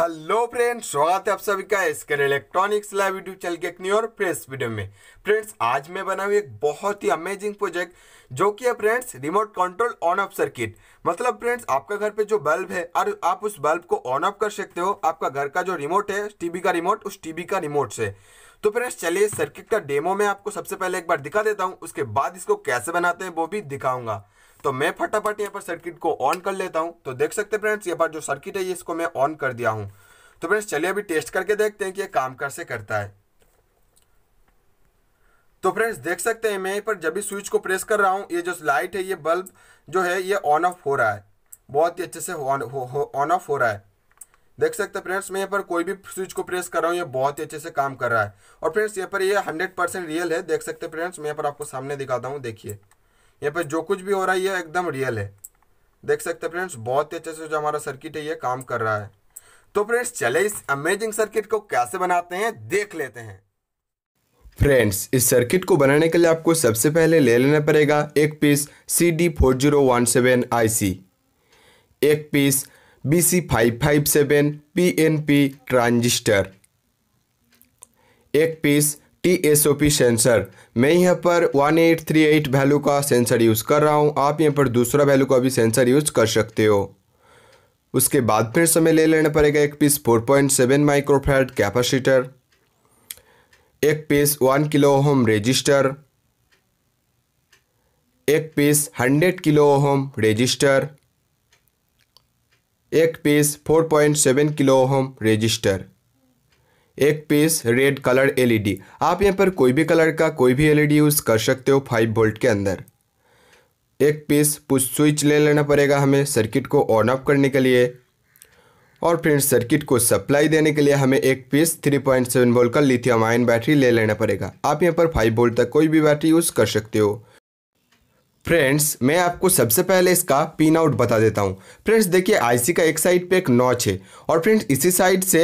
hello friends स्वागत है आप सभी का इसके इलेक्ट्रॉनिक्स लाइव यूट्यूब चैनल के एक न्यू और फ्रेश वीडियो में फ्रेंड्स आज मैं बना हुई एक बहुत ही अमेजिंग प्रोजेक्ट जो कि है friends remote control on off circuit मतलब फ्रेंड्स आपका घर पे जो बल्ब है और आप उस बल्ब को ऑन ऑफ कर सकते हो आपका घर का जो रिमोट है टीवी का रिमोट उस टीवी का रिमोट से तो फ्रेंड्स चलिए सर्किट का डेमो मैं आपको सबसे पहले एक बार दिखा देता हूँ उसके बाद इसको कैसे बनाते हैं वो भी दिखाऊंगा तो मैं फटाफट यहाँ पर सर्किट को ऑन कर लेता हूँ तो देख सकते फ्रेंड्स यहाँ पर जो सर्किट है ये इसको मैं ऑन कर दिया हूँ तो फ्रेंड्स चलिए अभी टेस्ट करके देखते हैं कि ये काम कैसे कर करता है तो फ्रेंड्स देख सकते हैं मैं यहाँ पर जब भी स्विच को प्रेस कर रहा हूँ ये जो लाइट है ये बल्ब जो है ये ऑन ऑफ हो रहा है बहुत ही अच्छे से ऑन ऑफ हो रहा है देख सकते हैं फ्रेंड्स मैं यहाँ पर कोई भी स्विच को प्रेस कर रहा हूँ ये बहुत ही अच्छे से काम कर रहा है और फ्रेंड्स यहाँ पर ये हंड्रेड परसेंट रियल है देख सकते हैं फ्रेंड्स मैं यहाँ पर आपको सामने दिखाता हूँ देखिए यहाँ पे जो कुछ भी हो रहा है ये एकदम रियल है देख सकते हैं फ्रेंड्स बहुत ही अच्छे से जो हमारा सर्किट है ये काम कर रहा है तो फ्रेंड्स चले इस अमेजिंग सर्किट को कैसे बनाते हैं देख लेते हैं फ्रेंड्स इस सर्किट को बनाने के लिए आपको सबसे पहले ले लेना पड़ेगा एक piece C D four zero one seven I C एक piece B C five five seven P N P transistor एक piece T S O P sensor मैं यहाँ पर 1838 वैल्यू का सेंसर यूज़ कर रहा हूँ आप यहाँ पर दूसरा वैल्यू का भी सेंसर यूज़ कर सकते हो उसके बाद फिर समय ले लेना पड़ेगा एक piece 4.7 point seven microfarad capacitor एक पीस 1 किलो ओम रजिस्टर एक पीस 100 किलो होम रजिस्टर एक पीस 4.7 किलो होम रजिस्टर एक पीस रेड कलर एलईडी आप यहाँ पर कोई भी कलर का कोई भी एलईडी यूज़ कर सकते हो फाइव वोल्ट के अंदर एक पीस पुश स्विच ले लेना पड़ेगा हमें सर्किट को ऑन ऑफ करने के लिए और फिर सर्किट को सप्लाई देने के लिए हमें एक पीस 3.7 पॉइंट वोल्ट का लिथियम आयन बैटरी ले लेना पड़ेगा आप यहाँ पर 5 वोल्ट तक कोई भी बैटरी यूज़ कर सकते हो फ्रेंड्स मैं आपको सबसे पहले इसका पिन आउट बता देता हूँ फ्रेंड्स देखिए आईसी का एक साइड पे एक नॉच है और फ्रेंड्स इसी साइड से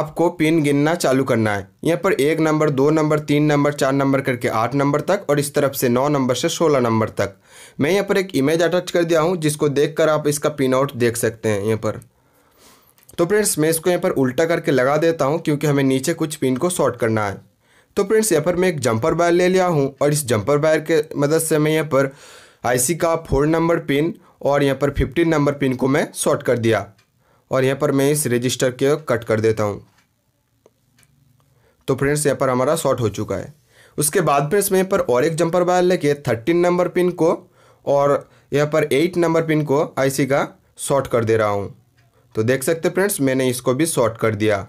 आपको पिन गिनना चालू करना है यहाँ पर एक नंबर दो नंबर तीन नंबर चार नंबर करके आठ नंबर तक और इस तरफ से नौ नंबर से सोलह नंबर तक मैं यहाँ पर एक इमेज अटैच कर दिया हूँ जिसको देख कर आप इसका पिन आउट देख सकते हैं यहाँ पर तो फ्रेंड्स मैं इसको यहाँ पर उल्टा करके लगा देता हूँ क्योंकि हमें नीचे कुछ पिन को शॉर्ट करना है तो फ्रेंड्स यहाँ पर मैं एक जंपर वायर ले लिया हूँ और इस जंपर वायर के मदद से मैं यहाँ पर आईसी का फोर नंबर पिन और यहाँ पर फिफ्टीन नंबर पिन को मैं शॉर्ट कर दिया और यहाँ पर मैं इस रजिस्टर के कट कर देता हूँ तो फ्रेंड्स यहाँ पर हमारा शॉर्ट हो चुका है उसके बाद फ्रेंड्स मैं यहाँ पर और एक जंपर वायर लेके थर्टीन नंबर पिन को और यहाँ पर एट नंबर पिन को आईसी का शॉर्ट कर दे रहा हूँ तो देख सकते फ्रेंड्स मैंने इसको भी शॉर्ट कर दिया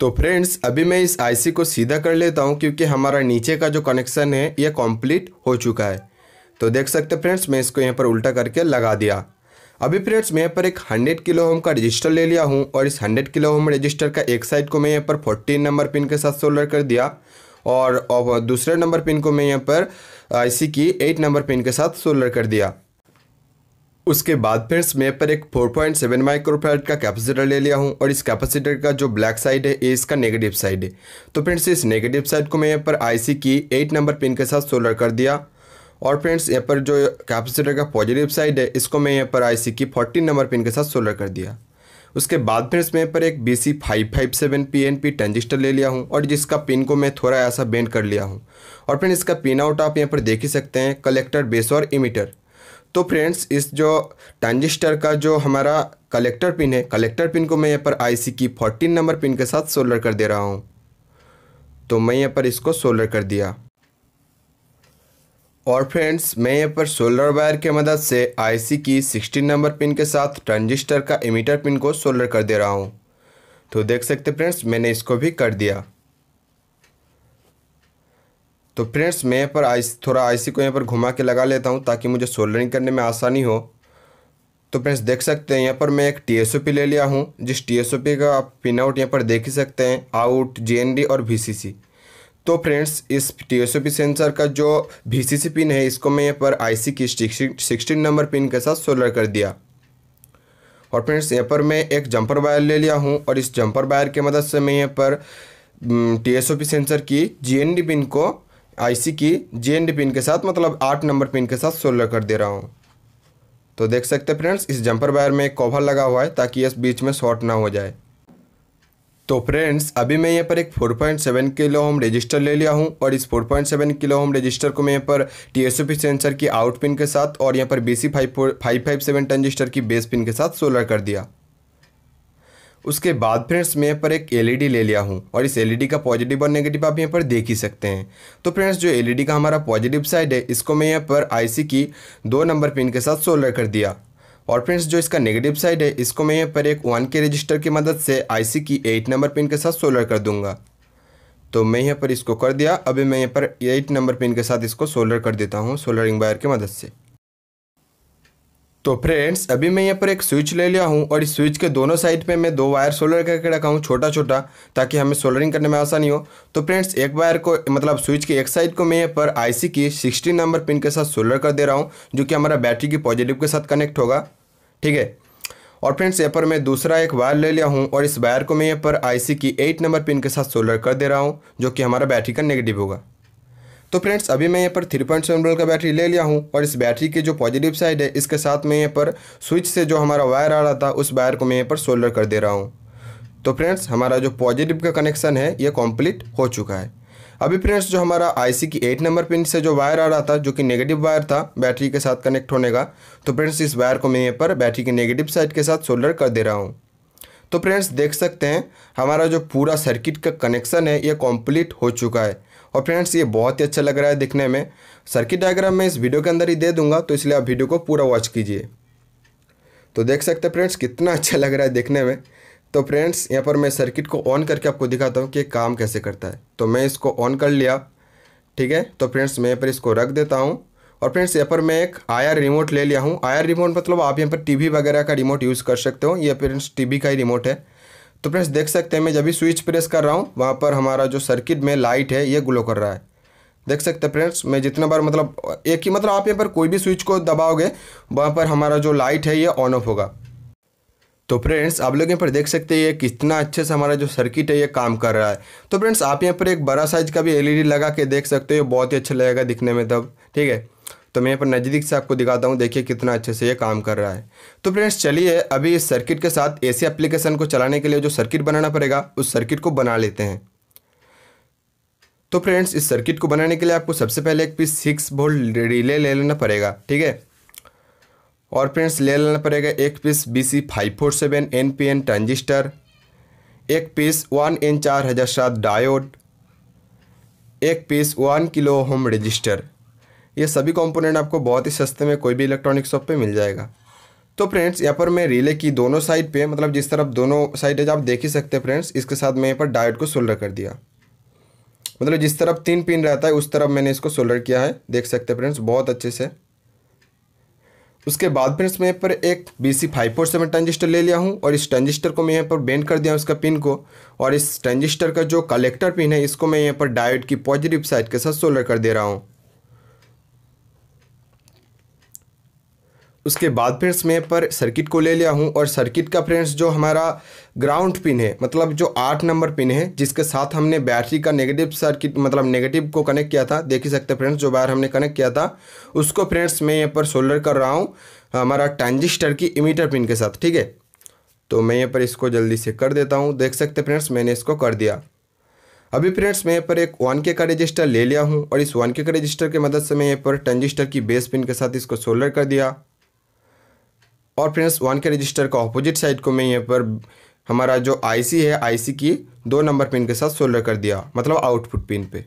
तो फ्रेंड्स अभी मैं इस आईसी को सीधा कर लेता हूँ क्योंकि हमारा नीचे का जो कनेक्शन है ये कंप्लीट हो चुका है तो देख सकते फ्रेंड्स मैं इसको यहाँ पर उल्टा करके लगा दिया अभी फ्रेंड्स मैं यहाँ पर एक 100 किलो होम का रजिस्टर ले लिया हूँ और इस 100 किलो होम रजिस्टर का एक साइड को मैं यहाँ पर फोर्टीन नंबर पिन के साथ सोल्डर कर दिया और दूसरे नंबर पिन को मैं यहाँ पर आई की एट नंबर पिन के साथ सोल्डर कर दिया उसके बाद फिर मैं पर एक 4.7 पॉइंट माइक्रोफेड का कैपेसिटर ले लिया हूँ और इस कैपेसिटर का जो ब्लैक साइड है ये इसका नेगेटिव साइड है तो फ्रेंड्स इस नेगेटिव साइड को मैं यहाँ पर आईसी की एट नंबर पिन के साथ सोलर कर दिया और फ्रेंड्स यहाँ पर जो कैपेसिटर का पॉजिटिव साइड है इसको मैं यहाँ पर आई की फोर्टीन नंबर पिन के साथ सोलर कर दिया उसके बाद फिर मैं यहाँ पर एक B C five five seven P N P transistor ले लिया हूँ और जिसका पिन को मैं थोड़ा ऐसा बेंड कर लिया हूँ और फ्रेंड्स इसका पिन आउट आप यहाँ पर देख ही सकते हैं कलेक्टर बेस और इमीटर तो फ्रेंड्स इस जो ट्रांजिस्टर का जो हमारा कलेक्टर पिन है कलेक्टर पिन को मैं यहाँ पर आईसी की फोर्टीन नंबर पिन के साथ सोल्डर कर दे रहा हूँ तो मैं यहाँ पर इसको सोल्डर कर दिया और फ्रेंड्स मैं यहाँ पर सोलर वायर की मदद से आईसी की 16 नंबर पिन के साथ ट्रांजिस्टर का इमीटर पिन को सोल्डर कर दे रहा हूँ तो देख सकते फ्रेंड्स मैंने इसको भी कर दिया तो फ्रेंड्स मैं यहाँ पर आइस थोड़ा आईसी को यहाँ पर घुमा के लगा लेता हूँ ताकि मुझे सोल्डरिंग करने में आसानी हो तो फ्रेंड्स देख सकते हैं यहाँ पर मैं एक टी ले लिया हूँ जिस टी का आप पिन आउट यहाँ पर देख ही सकते हैं आउट जी और वी तो फ्रेंड्स इस टी सेंसर का जो वी पिन है इसको मैं यहाँ पर आई की सिक्सटीन नंबर पिन के साथ सोलर कर दिया और फ्रेंड्स यहाँ पर मैं एक जंपर वायर ले लिया हूँ और इस जंपर वायर की मदद से मैं यहाँ पर टी सेंसर की जी पिन को आईसी की जे पिन के साथ मतलब आठ नंबर पिन के साथ सोलर कर दे रहा हूँ तो देख सकते हैं फ्रेंड्स इस जंपर वायर में एक कवर लगा हुआ है ताकि इस बीच में शॉर्ट ना हो जाए तो फ्रेंड्स अभी मैं यहाँ पर एक 4.7 किलो होम रजिस्टर ले लिया हूँ और इस 4.7 किलो होम रजिस्टर को मैं यहाँ पर पी सेंसर की आउट पिन के साथ और यहाँ पर C five five five seven transistor की बेस पिन के साथ सोलर कर दिया उसके बाद फ्रेंड्स मैं यहाँ पर एक एलईडी e ले लिया हूँ और इस एलईडी e का पॉजिटिव और नेगेटिव आप यहाँ पर देख ही सकते हैं तो फ्रेंड्स जो एलईडी e का हमारा पॉजिटिव साइड है इसको मैं यहाँ पर आईसी की दो नंबर पिन के साथ सोल्डर कर दिया और फ्रेंड्स जो इसका नेगेटिव साइड है इसको मैं यहाँ पर एक वन के रजिस्टर की मदद से आईसी की एट नंबर पिन के साथ सोलर कर दूंगा तो मैं यहाँ पर इसको कर दिया अभी मैं यहाँ पर एट नंबर पिन के साथ इसको सोलर कर देता हूँ सोलरिंग वायर की मदद से तो फ्रेंड्स अभी मैं यहाँ पर एक स्विच ले लिया हूँ और इस स्विच के दोनों साइड पे मैं दो वायर सोल्डर करके रखा हूँ छोटा छोटा ताकि हमें सोल्डरिंग करने में आसानी हो तो फ्रेंड्स एक वायर को मतलब स्विच के एक साइड को मैं यहाँ पर आईसी की 16 नंबर पिन के साथ सोल्डर कर दे रहा हूँ जो कि हमारा बैटरी की पॉजिटिव के साथ कनेक्ट होगा ठीक है और फ्रेंड्स यहाँ पर मैं दूसरा एक वायर ले लिया हूँ और इस वायर को मैं यहाँ पर सी की एट नंबर पिन के साथ सोल्डर कर दे रहा हूँ जो कि हमारा बैटरी का नेगेटिव होगा तो फ्रेंड्स अभी मैं यहाँ पर थ्री पॉइंट सेवन का बैटरी ले लिया हूँ और इस बैटरी की जो पॉजिटिव साइड है इसके साथ मैं यहाँ पर स्विच से जो हमारा वायर आ रहा था उस वायर को मैं यहाँ पर सोल्डर कर दे रहा हूँ तो फ्रेंड्स हमारा जो पॉजिटिव का कनेक्शन है ये कंप्लीट हो चुका है अभी फ्रेंड्स जो हमारा आईसी की एट नंबर पिन से जो वायर आ रहा था जो कि नेगेटिव वायर था बैटरी के साथ कनेक्ट होने का तो फ्रेंड्स इस वायर को मैं यहाँ पर बैटरी के नेगेटिव साइड के साथ सोल्डर कर दे रहा हूँ तो फ्रेंड्स देख सकते हैं हमारा जो पूरा सर्किट का कनेक्शन है ये कॉम्प्लीट हो चुका है और फ्रेंड्स ये बहुत ही अच्छा लग रहा है दिखने में सर्किट डायग्राम मैं इस वीडियो के अंदर ही दे दूंगा तो इसलिए आप वीडियो को पूरा वॉच कीजिए तो देख सकते हैं फ्रेंड्स कितना अच्छा लग रहा है देखने में तो फ्रेंड्स यहाँ पर मैं सर्किट को ऑन करके आपको दिखाता हूँ कि काम कैसे करता है तो मैं इसको ऑन कर लिया ठीक है तो फ्रेंड्स मैं यहाँ पर इसको रख देता हूँ और फ्रेंड्स यहाँ पर मैं एक आयर रिमोट ले लिया हूँ आयर रिमोट मतलब आप यहाँ पर टीवी वगैरह का रिमोट यूज़ कर सकते हो ये फ्रेंड्स टीवी का ही रिमोट है तो फ्रेंड्स देख सकते हैं मैं जब भी स्विच प्रेस कर रहा हूँ वहाँ पर हमारा जो सर्किट में लाइट है ये ग्लो कर रहा है देख सकते हैं फ्रेंड्स मैं जितना बार मतलब एक ही मतलब आप यहाँ पर कोई भी स्विच को दबाओगे वहाँ पर हमारा जो लाइट है ये ऑन ऑफ होगा तो फ्रेंड्स आप लोग यहाँ पर देख सकते हैं ये कितना अच्छे से हमारा जो सर्किट है ये काम कर रहा है तो फ्रेंड्स आप यहाँ पर एक बड़ा साइज का भी एलईडी लगा के देख सकते हो बहुत ही अच्छा लगेगा दिखने में तब ठीक है तो मैं यहाँ पर नज़दीक से आपको दिखाता हूँ देखिए कितना अच्छे से ये काम कर रहा है तो फ्रेंड्स चलिए अभी इस सर्किट के साथ ऐसे एप्लीकेशन को चलाने के लिए जो सर्किट बनाना पड़ेगा उस सर्किट को बना लेते हैं तो फ्रेंड्स इस सर्किट को बनाने के लिए आपको सबसे पहले एक पीस सिक्स वोल्ट रिले ले लेना पड़ेगा ठीक है और फ्रेंड्स ले लेना पड़ेगा एक piece B C five four seven N P N transistor एक पीस वन एन चार हज़ार सात डायोड एक piece one kilo ohm resistor ये सभी कंपोनेंट आपको बहुत ही सस्ते में कोई भी इलेक्ट्रॉनिक शॉप पे मिल जाएगा तो फ्रेंड्स यहाँ पर मैं रिले की दोनों साइड पे मतलब जिस तरफ दोनों साइड है आप देख ही सकते हैं फ्रेंड्स इसके साथ मैं यहाँ पर डायोड को सोल्डर कर दिया मतलब जिस तरफ तीन पिन रहता है उस तरफ मैंने इसको सोल्डर किया है देख सकते हैं फ्रेंड्स बहुत अच्छे से उसके बाद फ्रेंड्स मैं यहाँ पर एक B C five four seven transistor ले लिया हूँ और इस ट्रांजिस्टर को मैं यहाँ पर बेंड कर दिया उसका पिन को और इस ट्रांजिस्टर का जो कलेक्टर पिन है इसको मैं यहाँ पर डायोड की पॉजिटिव साइड के साथ सोल्डर कर दे रहा हूँ उसके बाद फ्रेंड्स मैं पर सर्किट को ले लिया हूँ और सर्किट का फ्रेंड्स जो हमारा ग्राउंड पिन है मतलब जो आठ नंबर पिन है जिसके साथ हमने बैटरी का नेगेटिव सर्किट मतलब नेगेटिव को कनेक्ट किया था देख ही सकते फ्रेंड्स जो वायर हमने कनेक्ट किया था उसको फ्रेंड्स मैं यहाँ पर सोल्डर कर रहा हूँ हमारा ट्रांजिस्टर की इमीटर पिन के साथ ठीक है तो मैं यहाँ पर इसको जल्दी से कर देता हूँ देख सकते फ्रेंड्स मैंने इसको कर दिया अभी फ्रेंड्स मैं यहाँ पर एक वन के का रजिस्टर ले लिया हूँ और इस वन के का रजिस्टर की मदद से मैं यहाँ पर ट्रांजिस्टर की बेस पिन के साथ इसको सोल्डर कर दिया और फ्रेंड्स वन के रजिस्टर का ऑपोजिट साइड को मैं यहाँ पर हमारा जो आईसी है आईसी की दो नंबर पिन के साथ सोल्डर कर दिया मतलब आउटपुट पिन पे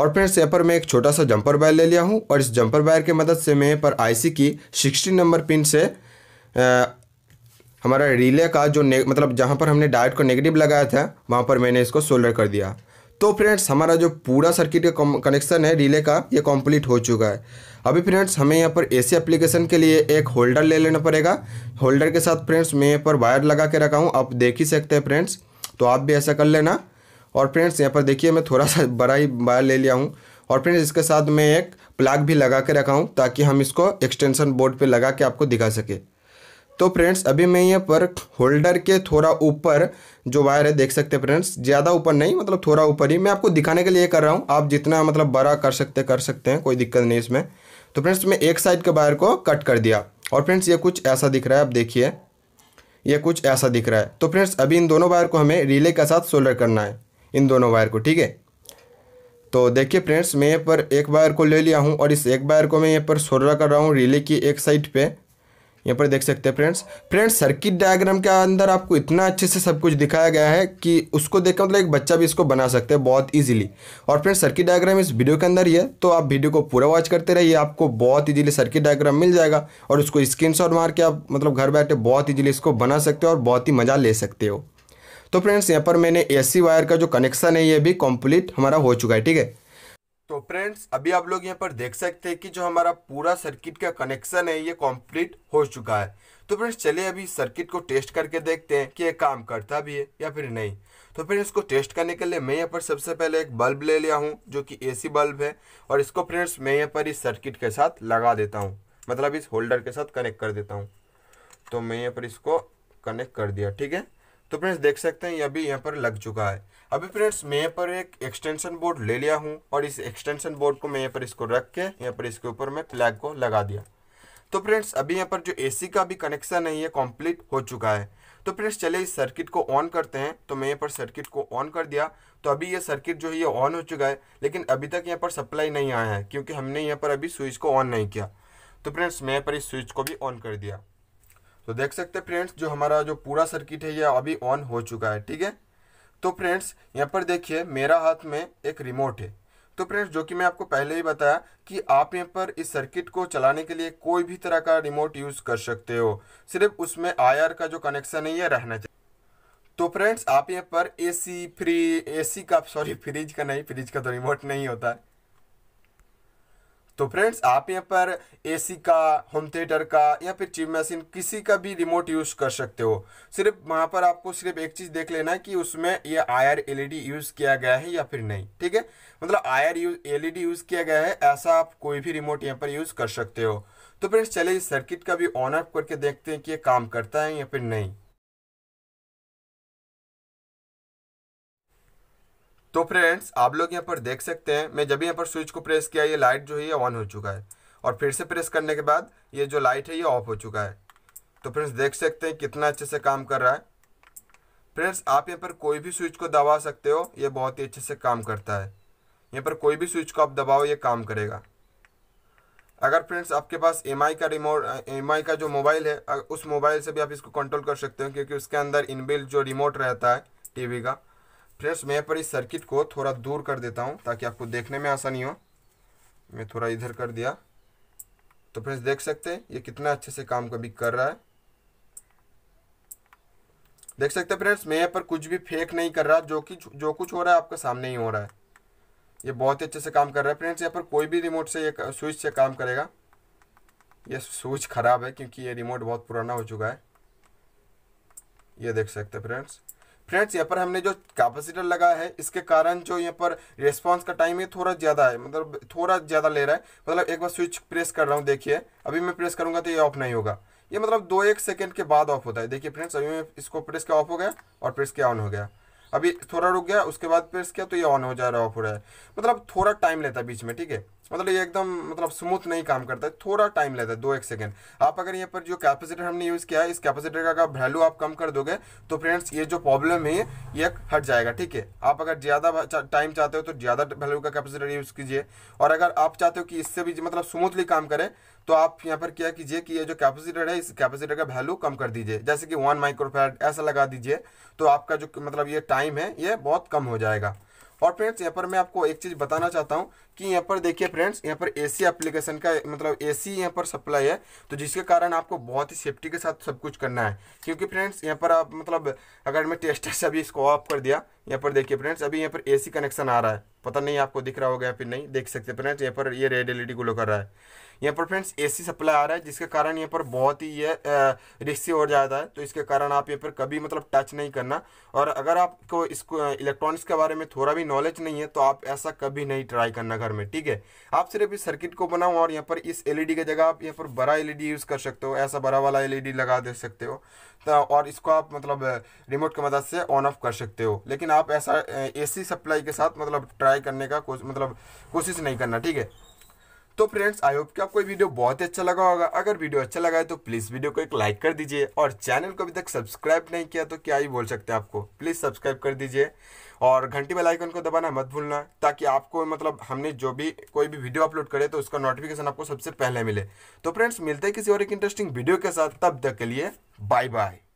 और फ्रेंड्स यहाँ पर मैं एक छोटा सा जंपर वायर ले लिया हूँ और इस जंपर वायर की मदद से मैं यहाँ पर आई की सिक्सटी नंबर पिन से आ, हमारा रिले का जो मतलब जहाँ पर हमने डायट को नेगेटिव लगाया था वहाँ पर मैंने इसको सोल्डर कर दिया तो फ्रेंड्स हमारा जो पूरा सर्किट का कनेक्शन है रिले का ये कंप्लीट हो चुका है अभी फ्रेंड्स हमें यहाँ पर एसी एप्लीकेशन के लिए एक होल्डर ले लेना पड़ेगा होल्डर के साथ फ्रेंड्स मैं यहाँ पर वायर लगा के रखा हूँ आप देख ही सकते हैं फ्रेंड्स तो आप भी ऐसा कर लेना और फ्रेंड्स यहाँ पर देखिए मैं थोड़ा सा बड़ा ही वायर ले लिया हूँ और फ्रेंड्स इसके साथ मैं एक प्लाग भी लगा के रखा हूँ ताकि हम इसको एक्सटेंशन बोर्ड पर लगा के आपको दिखा सके तो फ्रेंड्स अभी मैं यहाँ पर होल्डर के थोड़ा ऊपर जो वायर है देख सकते हैं फ्रेंड्स ज़्यादा ऊपर नहीं मतलब थोड़ा ऊपर ही मैं आपको दिखाने के लिए कर रहा हूँ आप जितना मतलब बड़ा कर सकते कर सकते हैं कोई दिक्कत नहीं इसमें तो फ्रेंड्स मैं एक साइड के वायर को कट कर दिया और फ्रेंड्स ये कुछ ऐसा दिख रहा है आप देखिए ये कुछ ऐसा दिख रहा है तो फ्रेंड्स अभी इन दोनों वायर को हमें रिले के साथ सोल्डर करना है इन दोनों वायर को ठीक है तो देखिए फ्रेंड्स मैं यहाँ पर एक वायर को ले लिया हूँ और इस एक वायर को मैं यहाँ पर सोल्डर कर रहा हूँ रिले की एक साइड पे यहाँ पर देख सकते हैं फ्रेंड्स फ्रेंड्स सर्किट डायग्राम के अंदर आपको इतना अच्छे से सब कुछ दिखाया गया है कि उसको देखकर मतलब एक बच्चा भी इसको बना सकते हैं बहुत इजीली और फ्रेंड्स सर्किट डायग्राम इस वीडियो के अंदर ही है तो आप वीडियो को पूरा वॉच करते रहिए आपको बहुत ईजिली सर्किट डायग्राम मिल जाएगा और उसको स्क्रीन मार के आप मतलब घर बैठे बहुत ईजिली इसको बना सकते हो और बहुत ही मज़ा ले सकते हो तो फ्रेंड्स यहाँ पर मैंने ए वायर का जो कनेक्शन है ये भी कम्प्लीट हमारा हो चुका है ठीक है फ्रेंड्स अभी आप लोग यहाँ पर देख सकते हैं कि जो हमारा पूरा सर्किट का कनेक्शन है ये कंप्लीट हो चुका है तो फ्रेंड्स चलिए अभी सर्किट को टेस्ट करके देखते हैं कि ये काम करता भी है या फिर नहीं तो फ्रेंड्स इसको टेस्ट करने के लिए मैं यहाँ पर सबसे पहले एक बल्ब ले लिया हूँ जो कि ए बल्ब है और इसको फ्रेंड्स मैं यहाँ पर इस सर्किट के साथ लगा देता हूँ मतलब इस होल्डर के साथ कनेक्ट कर देता हूँ तो मैं यहाँ पर इसको कनेक्ट कर दिया ठीक है तो फ्रेंड्स देख सकते हैं ये अभी यहाँ पर लग चुका है अभी फ्रेंड्स मैं यहाँ पर एक एक्सटेंशन बोर्ड ले लिया हूँ और इस एक्सटेंशन बोर्ड को मैं यहाँ पर इसको रख के यहाँ पर इसके ऊपर मैं फ्लैग को लगा दिया तो फ्रेंड्स अभी यहाँ पर जो एसी का भी कनेक्शन है ये कंप्लीट हो चुका है तो फ्रेंड्स चले इस सर्किट को ऑन करते हैं तो मैं यहाँ पर सर्किट को ऑन कर दिया तो अभी ये सर्किट जो है ये ऑन हो चुका है लेकिन अभी तक यहाँ पर सप्लाई नहीं आया है क्योंकि हमने यहाँ पर अभी स्विच को ऑन नहीं किया तो फ्रेंड्स मैं यहाँ पर इस स्विच को भी ऑन कर दिया तो देख सकते हैं फ्रेंड्स जो हमारा जो पूरा सर्किट है ये अभी ऑन हो चुका है ठीक है तो फ्रेंड्स यहाँ पर देखिए मेरा हाथ में एक रिमोट है तो फ्रेंड्स जो कि मैं आपको पहले ही बताया कि आप यहाँ पर इस सर्किट को चलाने के लिए कोई भी तरह का रिमोट यूज़ कर सकते हो सिर्फ उसमें आयर का जो कनेक्शन है ये रहना चाहिए तो फ्रेंड्स आप यहाँ पर एसी फ्री एसी का सॉरी फ्रिज का नहीं फ्रिज का तो रिमोट नहीं होता है तो फ्रेंड्स आप यहाँ पर एसी का होम थिएटर का या फिर चिप मशीन किसी का भी रिमोट यूज़ कर सकते हो सिर्फ वहाँ पर आपको सिर्फ एक चीज़ देख लेना है कि उसमें ये आयर एलईडी यूज़ e किया गया है या फिर नहीं ठीक है मतलब आयर यूज एलईडी यूज़ किया गया है ऐसा आप कोई भी रिमोट यहाँ पर यूज़ कर सकते हो तो फ्रेंड्स चले इस सर्किट का भी ऑन ऑफ करके देखते हैं कि ये काम करता है या फिर नहीं तो फ्रेंड्स आप लोग यहाँ पर देख सकते हैं मैं जब यहाँ पर स्विच को प्रेस किया ये लाइट जो है ये ऑन हो चुका है और फिर से प्रेस करने के बाद ये जो लाइट है ये ऑफ हो चुका है तो फ्रेंड्स देख सकते हैं कितना अच्छे से काम कर रहा है फ्रेंड्स आप यहाँ पर कोई भी स्विच को दबा सकते हो ये बहुत ही अच्छे से काम करता है यहाँ पर कोई भी स्विच को आप दबाओ ये काम करेगा अगर फ्रेंड्स आपके पास एम का रिमोट एम का जो मोबाइल है उस मोबाइल से भी आप इसको कंट्रोल कर सकते हो क्योंकि उसके अंदर इनबिल्ट जो रिमोट रहता है टीवी का फ्रेंड्स मैं यहाँ पर इस सर्किट को थोड़ा दूर कर देता हूँ ताकि आपको देखने में आसानी हो मैं थोड़ा इधर कर दिया तो फ्रेंड्स देख सकते हैं ये कितना अच्छे से काम कभी कर रहा है देख सकते हैं फ्रेंड्स मैं यहाँ पर कुछ भी फेक नहीं कर रहा जो कि जो कुछ हो रहा है आपके सामने ही हो रहा है ये बहुत ही अच्छे से काम कर रहा है फ्रेंड्स यहाँ पर कोई भी रिमोट से ये स्विच से काम करेगा ये स्विच ख़राब है क्योंकि ये रिमोट बहुत पुराना हो चुका है ये देख सकते हैं फ्रेंड्स फ्रेंड्स यहाँ पर हमने जो कैपेसिटर लगाया है इसके कारण जो यहाँ पर रिस्पॉन्स का टाइम है थोड़ा ज़्यादा है मतलब थोड़ा ज़्यादा ले रहा है मतलब एक बार स्विच प्रेस कर रहा हूँ देखिए अभी मैं प्रेस करूँगा तो ये ऑफ नहीं होगा ये मतलब दो एक सेकेंड के बाद ऑफ होता है देखिए फ्रेंड्स अभी मैं इसको प्रेस के ऑफ हो गया और प्रेस के ऑन हो गया अभी थोड़ा रुक गया उसके बाद प्रेस किया तो ये ऑन हो जा रहा है ऑफ हो रहा है मतलब थोड़ा टाइम लेता है बीच में ठीक है मतलब ये एकदम मतलब स्मूथ नहीं काम करता है थोड़ा टाइम लेता है दो एक सेकेंड आप अगर यहाँ पर जो कैपेसिटर हमने यूज़ किया है इस कैपेसिटर का वैल्यू आप कम कर दोगे तो फ्रेंड्स ये जो प्रॉब्लम है ये हट जाएगा ठीक है आप अगर ज़्यादा टाइम चाहते हो तो ज़्यादा वैल्यू का कैपेसिटर यूज़ कीजिए और अगर आप चाहते हो कि इससे भी मतलब स्मूथली काम करें तो आप यहाँ पर क्या कीजिए कि ये जो कैपेसिटर है इस कैपेसिटर का वैल्यू कम कर दीजिए जैसे कि वन माइक्रोफेड ऐसा लगा दीजिए तो आपका जो मतलब ये टाइम है ये बहुत कम हो जाएगा और फ्रेंड्स यहाँ पर मैं आपको एक चीज़ बताना चाहता हूँ कि यहाँ पर देखिए फ्रेंड्स यहाँ पर एसी एप्लीकेशन का मतलब एसी यहाँ पर सप्लाई है तो जिसके कारण आपको बहुत ही सेफ्टी के साथ सब कुछ करना है क्योंकि फ्रेंड्स यहाँ पर आप मतलब अगर मैं टेस्टर से अभी इसको ऑफ कर दिया यहाँ पर देखिए फ्रेंड्स अभी यहाँ पर ए कनेक्शन आ रहा है पता नहीं आपको दिख रहा होगा या फिर नहीं देख सकते फ्रेंड्स यहाँ पर ये रेड एल ई ग्लो कर रहा है यहाँ पर फ्रेंड्स एसी सप्लाई आ रहा है जिसके कारण यहाँ पर बहुत ही ये रिक्स हो जाता है तो इसके कारण आप यहाँ पर कभी मतलब टच नहीं करना और अगर आपको इसको इलेक्ट्रॉनिक्स के बारे में थोड़ा भी नॉलेज नहीं है तो आप ऐसा कभी नहीं ट्राई करना घर में ठीक है आप सिर्फ इस सर्किट को बनाओ और यहाँ पर इस एल की जगह आप यहाँ पर बड़ा एल यूज़ कर सकते हो ऐसा बड़ा वाला एल लगा दे सकते हो तो और इसको आप मतलब रिमोट की मदद से ऑन ऑफ कर सकते हो लेकिन आप ऐसा एसी सप्लाई के साथ मतलब ट्राई करने का कोश मतलब कोशिश नहीं करना ठीक है तो फ्रेंड्स आई होप कि आपको ये वीडियो बहुत ही अच्छा लगा होगा अगर वीडियो अच्छा लगा है तो प्लीज़ वीडियो को एक लाइक कर दीजिए और चैनल को अभी तक सब्सक्राइब नहीं किया तो क्या ही बोल सकते हैं आपको प्लीज़ सब्सक्राइब कर दीजिए और घंटी बेल आइकन को दबाना मत भूलना ताकि आपको मतलब हमने जो भी कोई भी वीडियो अपलोड करे तो उसका नोटिफिकेशन आपको सबसे पहले मिले तो फ्रेंड्स मिलते हैं किसी और एक इंटरेस्टिंग वीडियो के साथ तब तक के लिए बाय बाय